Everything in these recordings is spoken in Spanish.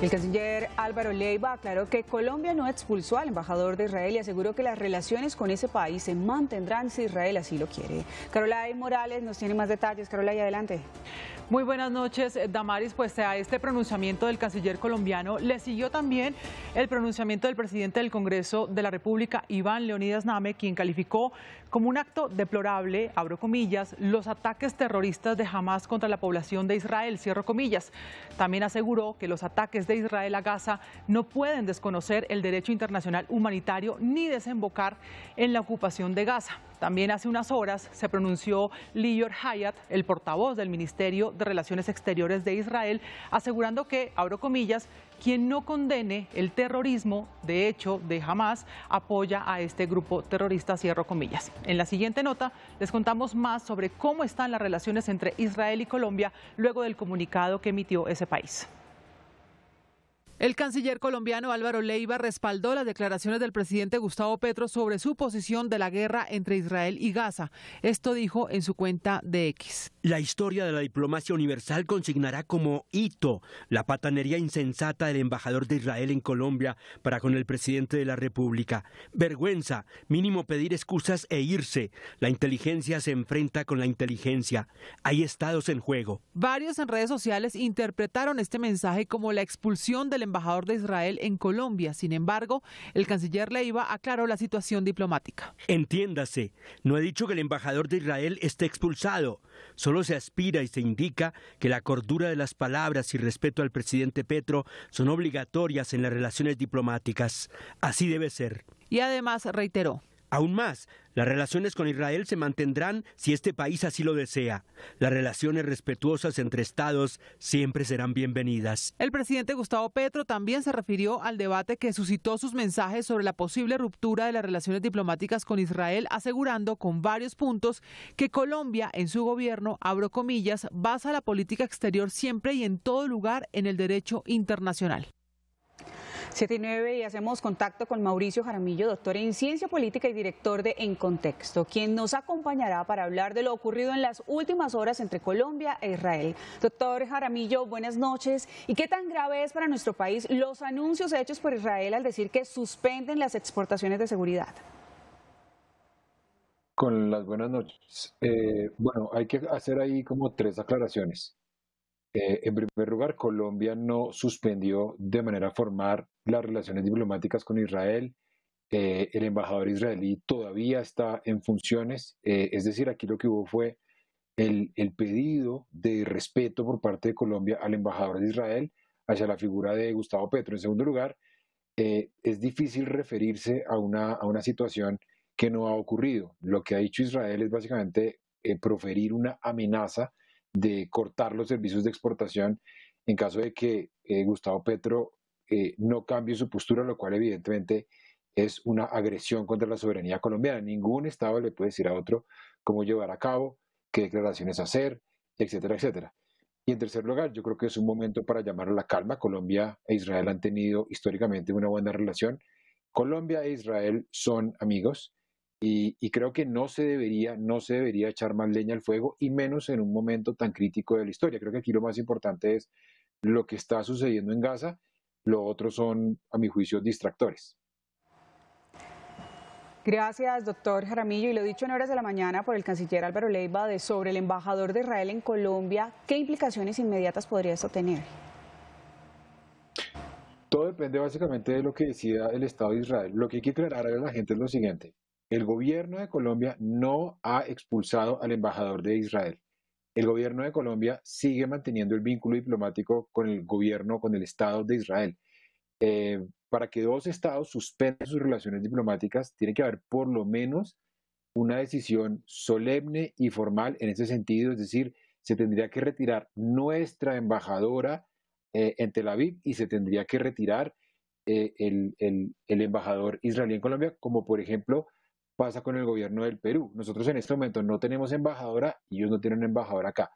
El canciller Álvaro Leiva aclaró que Colombia no expulsó al embajador de Israel y aseguró que las relaciones con ese país se mantendrán si Israel así lo quiere. Carolay Morales nos tiene más detalles. Carolay, adelante. Muy buenas noches, Damaris. Pues a este pronunciamiento del canciller colombiano le siguió también el pronunciamiento del presidente del Congreso de la República, Iván Leonidas Name, quien calificó como un acto deplorable, abro comillas, los ataques terroristas de Hamas contra la población de Israel, cierro comillas. También aseguró que los ataques de Israel a Gaza no pueden desconocer el derecho internacional humanitario ni desembocar en la ocupación de Gaza. También hace unas horas se pronunció Lior Hayat, el portavoz del Ministerio de Relaciones Exteriores de Israel, asegurando que, abro comillas, quien no condene el terrorismo, de hecho, de jamás, apoya a este grupo terrorista, cierro comillas. En la siguiente nota les contamos más sobre cómo están las relaciones entre Israel y Colombia luego del comunicado que emitió ese país. El canciller colombiano Álvaro Leiva respaldó las declaraciones del presidente Gustavo Petro sobre su posición de la guerra entre Israel y Gaza. Esto dijo en su cuenta de X. La historia de la diplomacia universal consignará como hito la patanería insensata del embajador de Israel en Colombia para con el presidente de la República. Vergüenza, mínimo pedir excusas e irse. La inteligencia se enfrenta con la inteligencia. Hay estados en juego. Varios en redes sociales interpretaron este mensaje como la expulsión del embajador de Israel en Colombia. Sin embargo, el canciller Leiva aclaró la situación diplomática. Entiéndase, no he dicho que el embajador de Israel esté expulsado. Solo se aspira y se indica que la cordura de las palabras y respeto al presidente Petro son obligatorias en las relaciones diplomáticas. Así debe ser. Y además reiteró, Aún más, las relaciones con Israel se mantendrán si este país así lo desea. Las relaciones respetuosas entre estados siempre serán bienvenidas. El presidente Gustavo Petro también se refirió al debate que suscitó sus mensajes sobre la posible ruptura de las relaciones diplomáticas con Israel, asegurando con varios puntos que Colombia en su gobierno, abro comillas, basa la política exterior siempre y en todo lugar en el derecho internacional. 7 y 9 y hacemos contacto con Mauricio Jaramillo, doctor en Ciencia Política y director de En Contexto, quien nos acompañará para hablar de lo ocurrido en las últimas horas entre Colombia e Israel. Doctor Jaramillo, buenas noches. ¿Y qué tan grave es para nuestro país los anuncios hechos por Israel al decir que suspenden las exportaciones de seguridad? Con las buenas noches. Eh, bueno, hay que hacer ahí como tres aclaraciones. Eh, en primer lugar, Colombia no suspendió de manera formal las relaciones diplomáticas con Israel. Eh, el embajador israelí todavía está en funciones. Eh, es decir, aquí lo que hubo fue el, pedido de respeto por parte de Colombia al embajador de Israel hacia la figura de Gustavo Petro. En segundo lugar, es difícil referirse a una, a una situación que no ha ocurrido. Lo que ha dicho Israel es básicamente proferir una amenaza de cortar los servicios de exportación en caso de que eh, Gustavo Petro eh, no cambie su postura, lo cual evidentemente es una agresión contra la soberanía colombiana. Ningún Estado le puede decir a otro cómo llevar a cabo, qué declaraciones hacer, etcétera, etcétera. Y en tercer lugar, yo creo que es un momento para llamar a la calma. Colombia e Israel han tenido históricamente una buena relación. Colombia e Israel son amigos y, creo que no se debería, no se debería echar más leña al fuego y menos en un momento tan crítico de la historia. Creo que aquí lo más importante es lo que está sucediendo en Gaza, lo otro son, a mi juicio, distractores. Gracias, doctor Jaramillo. Y lo dicho en horas de la mañana por el canciller Álvaro Leiva de sobre el embajador de Israel en Colombia, ¿qué implicaciones inmediatas podría esto tener? Todo depende básicamente de lo que decida el Estado de Israel. Lo que hay que aclarar a la gente es lo siguiente. El gobierno de Colombia no ha expulsado al embajador de Israel. El gobierno de Colombia sigue manteniendo el vínculo diplomático con el gobierno, con el Estado de Israel. Eh, para que dos estados suspendan sus relaciones diplomáticas, tiene que haber por lo menos una decisión solemne y formal en ese sentido, es decir, se tendría que retirar nuestra embajadora eh, en Tel Aviv y se tendría que retirar eh, el embajador israelí en Colombia, como por ejemplo pasa con el gobierno del Perú. Nosotros en este momento no tenemos embajadora y ellos no tienen embajadora acá.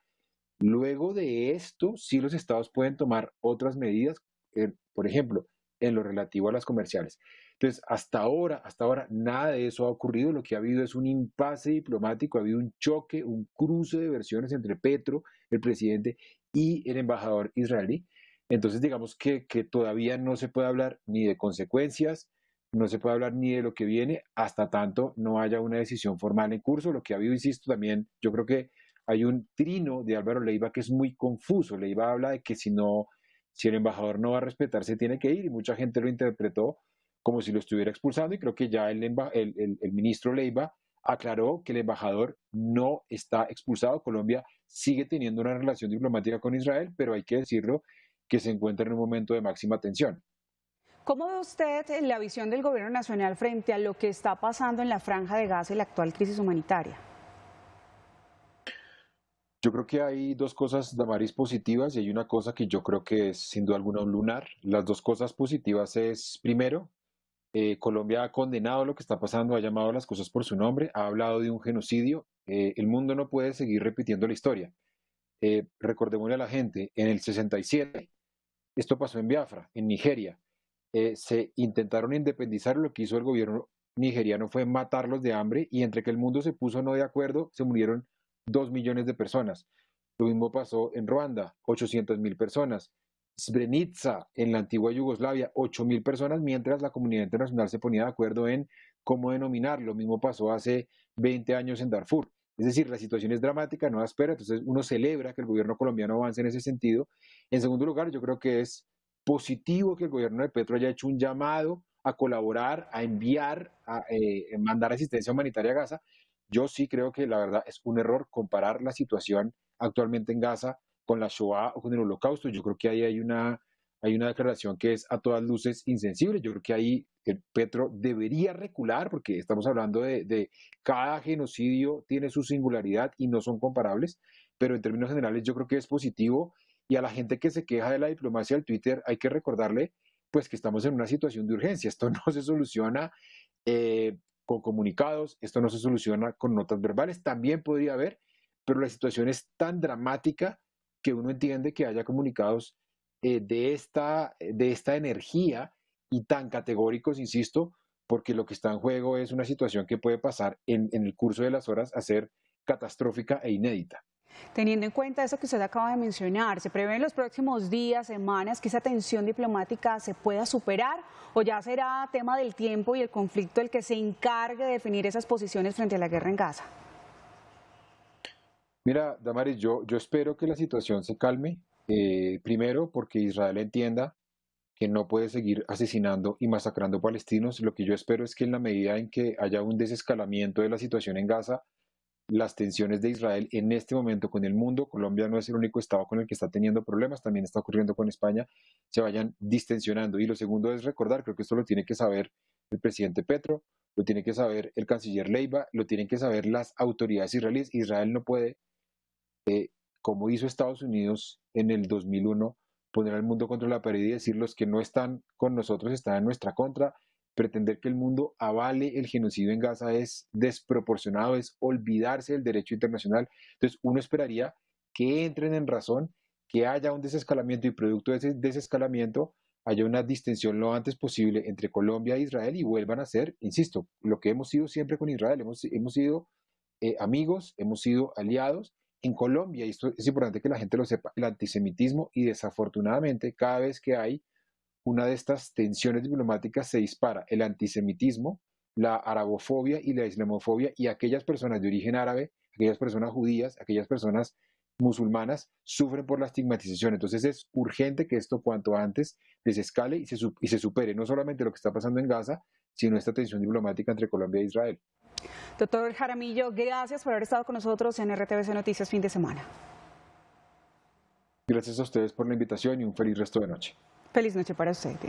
Luego de esto, sí los estados pueden tomar otras medidas, eh, por ejemplo, en lo relativo a las comerciales. Entonces, hasta ahora, hasta ahora, nada de eso ha ocurrido. Lo que ha habido es un impasse diplomático, ha habido un choque, un cruce de versiones entre Petro, el presidente, y el embajador israelí. Entonces, digamos que, que todavía no se puede hablar ni de consecuencias, no se puede hablar ni de lo que viene hasta tanto no haya una decisión formal en curso. Lo que ha habido, insisto, también, yo creo que hay un trino de Álvaro Leiva que es muy confuso. Leiva habla de que si no, si el embajador no va a respetarse, tiene que ir. Y mucha gente lo interpretó como si lo estuviera expulsando y creo que ya el, el ministro Leiva aclaró que el embajador no está expulsado. Colombia sigue teniendo una relación diplomática con Israel, pero hay que decirlo que se encuentra en un momento de máxima tensión. ¿Cómo ve usted eh, la visión del Gobierno Nacional frente a lo que está pasando en la franja de Gaza y la actual crisis humanitaria? Yo creo que hay dos cosas, Damaris, positivas y hay una cosa que yo creo que es sin duda alguna un lunar. Las dos cosas positivas es, primero, eh, Colombia ha condenado lo que está pasando, ha llamado las cosas por su nombre, ha hablado de un genocidio. Eh, el mundo no puede seguir repitiendo la historia. Eh, a la gente, en el 67 esto pasó en Biafra, en Nigeria. Eh, se intentaron independizar, lo que hizo el gobierno nigeriano fue matarlos de hambre y entre que el mundo se puso no de acuerdo, se murieron dos millones de personas. Lo mismo pasó en Ruanda, 800 mil personas. Srebrenica, en la antigua Yugoslavia, 8 mil personas, mientras la comunidad internacional se ponía de acuerdo en cómo denominar. Lo mismo pasó hace 20 años en Darfur. Es decir, la situación es dramática, no espera, entonces uno celebra que el gobierno colombiano avance en ese sentido. En segundo lugar, yo creo que es positivo que el gobierno de Petro haya hecho un llamado a colaborar, a enviar, a eh, mandar asistencia humanitaria a Gaza. Yo sí creo que la verdad es un error comparar la situación actualmente en Gaza con la Shoah o con el Holocausto. Yo creo que ahí hay una, hay una declaración que es a todas luces insensible. Yo creo que ahí Petro debería recular porque estamos hablando de, de cada genocidio tiene su singularidad y no son comparables, pero en términos generales yo creo que es positivo y a la gente que se queja de la diplomacia del Twitter hay que recordarle pues que estamos en una situación de urgencia. Esto no se soluciona eh, con comunicados, esto no se soluciona con notas verbales, también podría haber, pero la situación es tan dramática que uno entiende que haya comunicados eh, de, esta, de esta energía y tan categóricos, insisto, porque lo que está en juego es una situación que puede pasar en el curso de las horas a ser catastrófica e inédita. Teniendo en cuenta eso que usted acaba de mencionar, ¿se prevé en los próximos días, semanas, que esa tensión diplomática se pueda superar o ya será tema del tiempo y el conflicto el que se encargue de definir esas posiciones frente a la guerra en Gaza? Mira, Damaris, yo, espero que la situación se calme, eh, primero porque Israel entienda que no puede seguir asesinando y masacrando palestinos. Lo que yo espero es que en la medida en que haya un desescalamiento de la situación en Gaza, las tensiones de Israel en este momento con el mundo. Colombia no es el único estado con el que está teniendo problemas, también está ocurriendo con España, se vayan distensionando. Y lo segundo es recordar, creo que esto lo tiene que saber el presidente Petro, lo tiene que saber el canciller Leiva, lo tienen que saber las autoridades israelíes. Israel no puede, eh, como hizo Estados Unidos en el 2001, poner al mundo contra la pared y decir que no están con nosotros están en nuestra contra Pretender que el mundo avale el genocidio en Gaza es desproporcionado, es olvidarse del derecho internacional. Entonces uno esperaría que entren en razón, que haya un desescalamiento y producto de ese desescalamiento haya una distensión lo antes posible entre Colombia e Israel y vuelvan a ser, insisto, lo que hemos sido siempre con Israel. Hemos, hemos sido eh, amigos, hemos sido aliados. En Colombia, y esto es importante que la gente lo sepa, el antisemitismo y desafortunadamente cada vez que hay una de estas tensiones diplomáticas se dispara el antisemitismo, la arabofobia y la islamofobia y aquellas personas de origen árabe, aquellas personas judías, aquellas personas musulmanas sufren por la estigmatización. Entonces es urgente que esto cuanto antes desescale y se, y se supere no solamente lo que está pasando en Gaza, sino esta tensión diplomática entre Colombia e Israel. Doctor Jaramillo, gracias por haber estado con nosotros en RTBC Noticias fin de semana. Gracias a ustedes por la invitación y un feliz resto de noche. Feliz noche para usted.